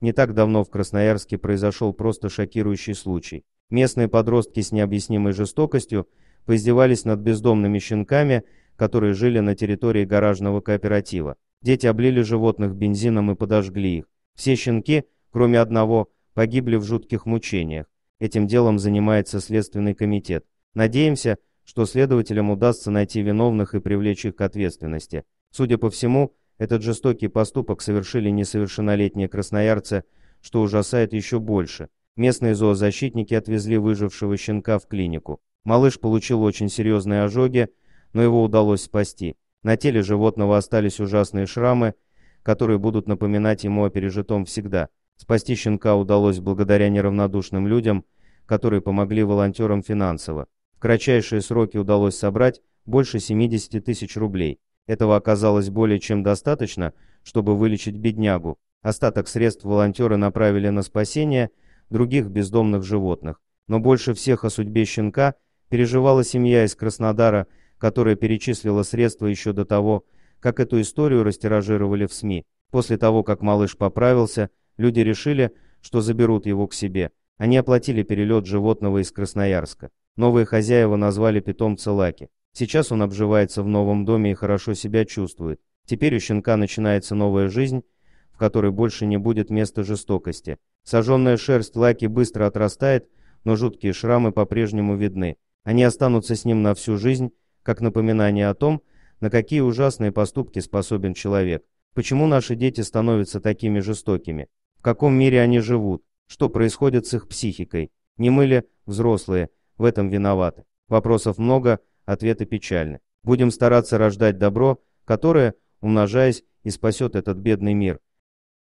Не так давно в Красноярске произошел просто шокирующий случай. Местные подростки с необъяснимой жестокостью поиздевались над бездомными щенками, которые жили на территории гаражного кооператива. Дети облили животных бензином и подожгли их. Все щенки, кроме одного, погибли в жутких мучениях. Этим делом занимается Следственный комитет. Надеемся, что следователям удастся найти виновных и привлечь их к ответственности. Судя по всему, этот жестокий поступок совершили несовершеннолетние красноярцы, что ужасает еще больше. Местные зоозащитники отвезли выжившего щенка в клинику. Малыш получил очень серьезные ожоги, но его удалось спасти. На теле животного остались ужасные шрамы, которые будут напоминать ему о пережитом всегда. Спасти щенка удалось благодаря неравнодушным людям, которые помогли волонтерам финансово. В кратчайшие сроки удалось собрать больше 70 тысяч рублей. Этого оказалось более чем достаточно, чтобы вылечить беднягу. Остаток средств волонтеры направили на спасение других бездомных животных. Но больше всех о судьбе щенка переживала семья из Краснодара, которая перечислила средства еще до того, как эту историю растиражировали в СМИ. После того, как малыш поправился, люди решили, что заберут его к себе. Они оплатили перелет животного из Красноярска. Новые хозяева назвали питомца Лаки. Сейчас он обживается в новом доме и хорошо себя чувствует. Теперь у щенка начинается новая жизнь, в которой больше не будет места жестокости. Сожженная шерсть Лаки быстро отрастает, но жуткие шрамы по-прежнему видны. Они останутся с ним на всю жизнь, как напоминание о том, на какие ужасные поступки способен человек. Почему наши дети становятся такими жестокими? В каком мире они живут? Что происходит с их психикой? Не мы ли, взрослые, в этом виноваты? Вопросов много, Ответы печальны. Будем стараться рождать добро, которое, умножаясь, и спасет этот бедный мир.